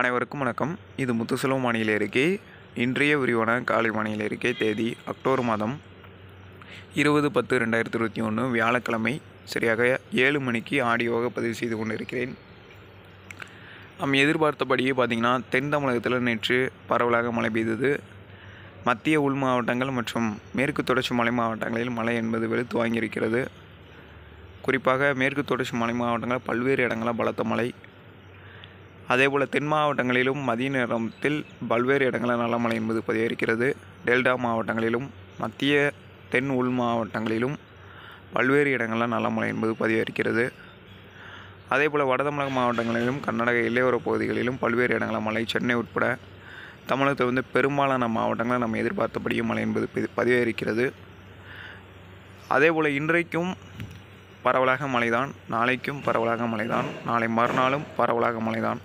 அனைவருக்கும் வணக்கம் இது முத்துசெல்வம் மாநில இருக்கை இன்றைய விரிவான காலை மாநில இருக்கை தேதி அக்டோபர் மாதம் இருபது பத்து ரெண்டாயிரத்தி இருபத்தி ஒன்று வியாழக்கிழமை சரியாக ஏழு மணிக்கு ஆடியோவாக பதிவு செய்து கொண்டிருக்கிறேன் நம் எதிர்பார்த்தபடியே பார்த்திங்கன்னா தென் தமிழகத்தில் நேற்று பரவலாக மழை பெய்தது மத்திய உள் மாவட்டங்கள் மற்றும் மேற்கு தொடர்ச்சி மலை மாவட்டங்களில் மழை என்பது வெளுத்து வாங்கியிருக்கிறது குறிப்பாக மேற்கு தொடர்ச்சி மலை மாவட்டங்களில் பல்வேறு இடங்களில் பலத்த மழை அதேபோல் தென் மாவட்டங்களிலும் மதிய நேரத்தில் பல்வேறு இடங்களில் நல்ல மழை என்பது பதிவிருக்கிறது டெல்டா மாவட்டங்களிலும் மத்திய தென் உள் மாவட்டங்களிலும் பல்வேறு இடங்களில் நல்ல மழை என்பது பதிவிருக்கிறது அதேபோல் வட தமிழக மாவட்டங்களிலும் கர்நாடக இளையோர பகுதிகளிலும் பல்வேறு இடங்களில் மழை சென்னை உட்பட தமிழகத்தில் வந்து பெரும்பாலான மாவட்டங்களில் நம்ம எதிர்பார்த்தபடியும் மழை என்பது பதிவேறிக்கிறது போல் இன்றைக்கும் பரவலாக மழைதான் நாளைக்கும் பரவலாக மழைதான் நாளை மறுநாளும் பரவலாக மழைதான்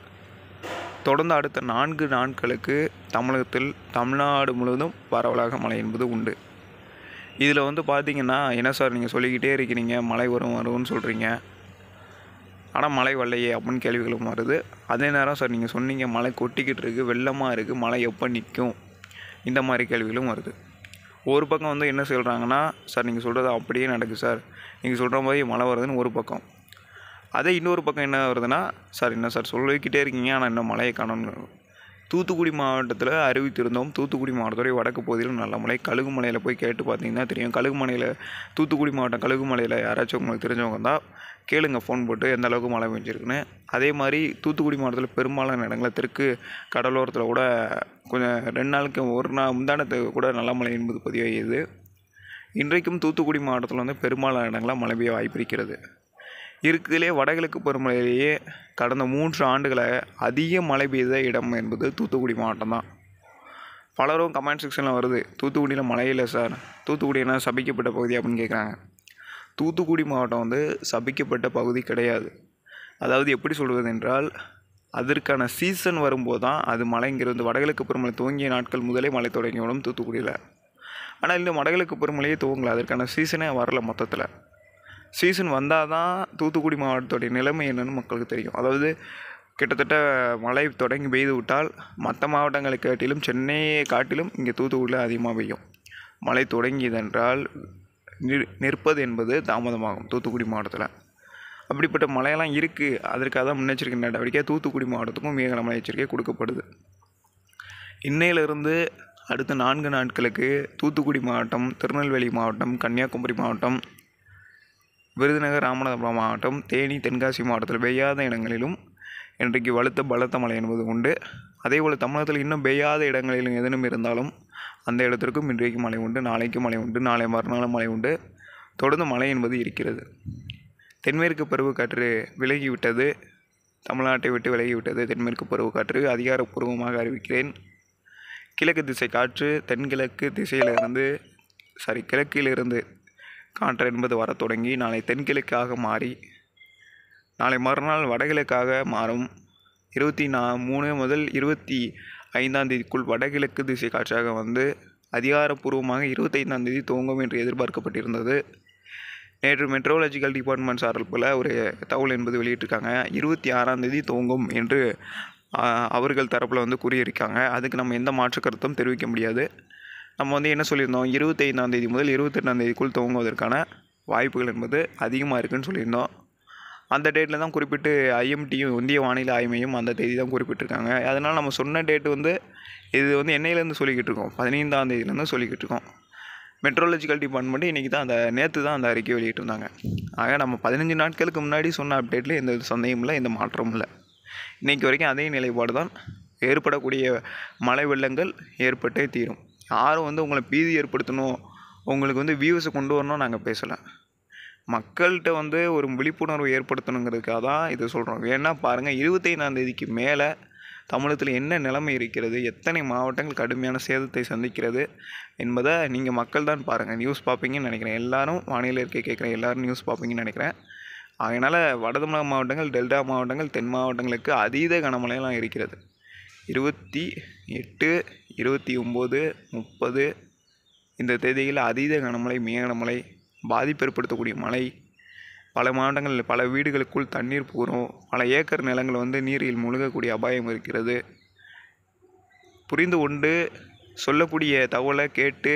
தொடர்ந்து அடுத்த நான்கு நாட்களுக்கு தமிழகத்தில் தமிழ்நாடு முழுவதும் பரவலாக மழை என்பது உண்டு இதில் வந்து பார்த்திங்கன்னா என்ன சார் நீங்கள் சொல்லிக்கிட்டே இருக்கிறீங்க மழை வரும் வரும்னு சொல்கிறீங்க ஆனால் மழை வரலையே அப்படின்னு கேள்விகளும் வருது அதே நேரம் சார் நீங்கள் சொன்னீங்க மழை கொட்டிக்கிட்டு இருக்குது வெள்ளமாக இருக்குது மழை எப்போ நிற்கும் இந்த மாதிரி கேள்விகளும் வருது ஒரு பக்கம் வந்து என்ன சொல்கிறாங்கன்னா சார் நீங்கள் சொல்கிறது அப்படியே நடக்குது சார் நீங்கள் சொல்கிற மாதிரி மழை வருதுன்னு ஒரு பக்கம் அதே இன்னொரு பக்கம் என்ன வருதுன்னா சார் என்ன சார் சொல்லிக்கிட்டே இருக்கீங்க ஆனால் இன்னும் மழையை காணணும் தூத்துக்குடி மாவட்டத்தில் அறிவித்திருந்தோம் தூத்துக்குடி மாவட்டத்துடைய வடக்கு பகுதியில் நல்ல மலை கழுகுமலையில் போய் கேட்டு பார்த்தீங்கன்னா தெரியும் கழுகுமலையில் தூத்துக்குடி மாவட்டம் கழுகுமலையில் யாராச்சும் உங்களுக்கு தெரிஞ்சவங்க இருந்தால் கேளுங்க ஃபோன் போட்டு எந்த அளவுக்கு மழை பெஞ்சிருக்குன்னு அதே மாதிரி தூத்துக்குடி மாவட்டத்தில் பெரும்பாலான இடங்களில் தெற்கு கடலோரத்தில் கூட கொஞ்சம் ரெண்டு நாளுக்கு ஒரு நாள் முந்தானத்துக்கு கூட நல்ல மழை என்பது பதிவாகியது இன்றைக்கும் தூத்துக்குடி மாவட்டத்தில் வந்து பெரும்பாலான இடங்களில் மழை பெய்ய வாய்ப்பிருக்கிறது இருக்குதுலே வடகிழக்கு பருவமழையிலேயே கடந்த மூன்று ஆண்டுகளாக அதிக மழை பெய்த இடம் என்பது தூத்துக்குடி மாவட்டம் தான் பலரும் கமெண்ட் செக்ஷனில் வருது தூத்துக்குடியில் மழை இல்லை சார் தூத்துக்குடி என்ன சபிக்கப்பட்ட பகுதி அப்படின்னு கேட்குறாங்க தூத்துக்குடி மாவட்டம் வந்து சபிக்கப்பட்ட பகுதி கிடையாது அதாவது எப்படி சொல்வது என்றால் அதற்கான சீசன் வரும்போது தான் அது மழைங்கிறது வடகிழக்கு பருவமழை துவங்கிய நாட்கள் முதலே மழை தொடங்கி விடும் தூத்துக்குடியில் ஆனால் இந்த வடகிழக்கு பெருமலையே துவங்கலை அதற்கான சீசனே வரல மொத்தத்தில் சீசன் வந்தால் தான் தூத்துக்குடி மாவட்டத்துடைய நிலைமை என்னென்னு மக்களுக்கு தெரியும் அதாவது கிட்டத்தட்ட மழை தொடங்கி பெய்து விட்டால் மற்ற மாவட்டங்களை காட்டிலும் சென்னையை காட்டிலும் இங்கே தூத்துக்குடியில் அதிகமாக பெய்யும் மழை தொடங்கியதென்றால் நிற்பது என்பது தாமதமாகும் தூத்துக்குடி மாவட்டத்தில் அப்படிப்பட்ட மழையெல்லாம் இருக்குது அதற்காக தான் முன்னெச்சரிக்கை நடவடிக்கையாக தூத்துக்குடி மாவட்டத்துக்கும் மேகல மழை எச்சரிக்கை கொடுக்கப்படுது இன்னையிலிருந்து அடுத்த நான்கு நாட்களுக்கு தூத்துக்குடி மாவட்டம் திருநெல்வேலி மாவட்டம் கன்னியாகுமரி மாவட்டம் விருதுநகர் ராமநாதபுரம் மாவட்டம் தேனி தென்காசி மாவட்டத்தில் பெய்யாத இடங்களிலும் இன்றைக்கு வலுத்த பலத்த மழை என்பது உண்டு அதேபோல் தமிழகத்தில் இன்னும் பெய்யாத இடங்களிலும் எதனும் இருந்தாலும் அந்த இடத்திற்கும் இன்றைக்கு மழை உண்டு நாளைக்கும் மழை உண்டு நாளை மறுநாள் மழை உண்டு தொடர்ந்து மழை என்பது இருக்கிறது தென்மேற்கு பருவக்காற்று விலகிவிட்டது தமிழ்நாட்டை விட்டு விலகிவிட்டது தென்மேற்கு பருவக்காற்று அதிகாரப்பூர்வமாக அறிவிக்கிறேன் கிழக்கு திசை காற்று தென்கிழக்கு திசையிலிருந்து சாரி கிழக்கிலிருந்து காற்று என்பது வரத் தொடங்கி நாளை தென்கிழக்காக மாறி நாளை மறுநாள் வடகிழக்காக மாறும் இருபத்தி நா மூணு முதல் இருபத்தி ஐந்தாம் தேதிக்குள் வடகிழக்கு திசை காற்றாக வந்து அதிகாரப்பூர்வமாக இருபத்தைந்தாம் தேதி துவங்கும் என்று எதிர்பார்க்கப்பட்டிருந்தது நேற்று மெட்ரோலஜிக்கல் டிபார்ட்மெண்ட் சார்பில் ஒரு தகவல் என்பது வெளியிட்டிருக்காங்க இருபத்தி ஆறாம் தேதி துவங்கும் என்று அவர்கள் தரப்பில் வந்து கூறியிருக்காங்க அதுக்கு நம்ம எந்த மாற்று கருத்தும் தெரிவிக்க முடியாது நம்ம வந்து என்ன சொல்லியிருந்தோம் இருபத்தைந்தாந்தேதி முதல் இருபத்தெட்டாந்தேதிக்குள் துவங்குவதற்கான வாய்ப்புகள் என்பது அதிகமாக இருக்குதுன்னு சொல்லியிருந்தோம் அந்த டேட்டில் தான் குறிப்பிட்டு ஐஎம்டியும் இந்திய வானிலை ஆய்மையும் அந்த தேதி தான் குறிப்பிட்டிருக்காங்க அதனால் நம்ம சொன்ன டேட்டு வந்து இது வந்து என்னையிலேருந்து சொல்லிக்கிட்டு இருக்கோம் பதினைந்தாம் தேதியிலேருந்து சொல்லிக்கிட்டு இருக்கோம் மெட்ரோலஜிக்கல் டிபார்ட்மெண்ட்டு இன்றைக்கி தான் அந்த நேற்று தான் அந்த அறிக்கை வெளியிட்டிருந்தாங்க ஆக நம்ம பதினஞ்சு நாட்களுக்கு முன்னாடி சொன்ன அப்டேட்டில் எந்த சந்தேகமும் இல்லை எந்த மாற்றமும் இல்லை இன்றைக்கி வரைக்கும் அதே நிலைப்பாடு தான் ஏற்படக்கூடிய மழை வெள்ளங்கள் ஏற்பட்டே தீரும் யாரும் வந்து உங்களை பீதி ஏற்படுத்தணும் உங்களுக்கு வந்து வியூஸை கொண்டு வரணும் நாங்கள் பேசலை மக்கள்கிட்ட வந்து ஒரு விழிப்புணர்வு ஏற்படுத்தணுங்கிறதுக்காக தான் இதை சொல்கிறோம் ஏன்னா பாருங்கள் இருபத்தைந்தாந்தேதிக்கு மேலே தமிழகத்தில் என்ன நிலைமை இருக்கிறது எத்தனை மாவட்டங்கள் கடுமையான சேதத்தை சந்திக்கிறது என்பதை நீங்கள் மக்கள் தான் பாருங்கள் நியூஸ் பார்ப்பீங்கன்னு நினைக்கிறேன் எல்லாரும் வானிலை இருக்கை கேட்குற எல்லோரும் நியூஸ் பார்ப்பீங்கன்னு நினைக்கிறேன் அதனால் வட தமிழக மாவட்டங்கள் டெல்டா மாவட்டங்கள் தென் மாவட்டங்களுக்கு அதீத கனமழையெல்லாம் இருக்கிறது இருபத்தி எட்டு இருபத்தி ஒம்பது முப்பது இந்த தேதிகளில் அதீத கனமழை மிக கனமழை பாதிப்பு ஏற்படுத்தக்கூடிய மழை பல மாவட்டங்களில் பல வீடுகளுக்குள் தண்ணீர் பூரும் பல ஏக்கர் நிலங்கள் வந்து நீரில் முழுகக்கூடிய அபாயம் இருக்கிறது புரிந்து கொண்டு சொல்லக்கூடிய தகவலை கேட்டு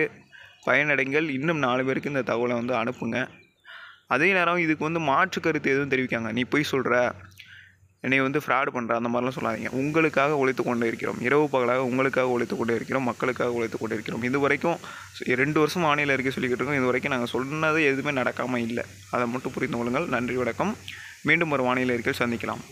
பயனடைங்கள் இன்னும் நாலு பேருக்கு இந்த தகவலை வந்து அனுப்புங்க அதே நேரம் இதுக்கு வந்து மாற்று கருத்து எதுவும் தெரிவிக்காங்க நீ போய் சொல்கிற என்னை வந்து ஃப்ராடு பண்ணுற அந்த மாதிரிலாம் சொல்லாதீங்க உங்களுக்காக உழைத்து கொண்டு இருக்கிறோம் இரவு பகலாக உங்களுக்காக உழைத்து கொண்டு இருக்கிறோம் மக்களுக்காக உழைத்து கொண்டு இருக்கிறோம் இது வரைக்கும் ரெண்டு வருஷம் ஆணையில் இருக்க சொல்லிக்கிட்டு இருக்கோம் இது வரைக்கும் நாங்கள் சொன்னது எதுவுமே நடக்காமல் இல்லை அதை மட்டும் புரிந்து கொள்ளுங்கள் நன்றி வணக்கம் மீண்டும் ஒரு வானிலை இருக்க சந்திக்கலாம்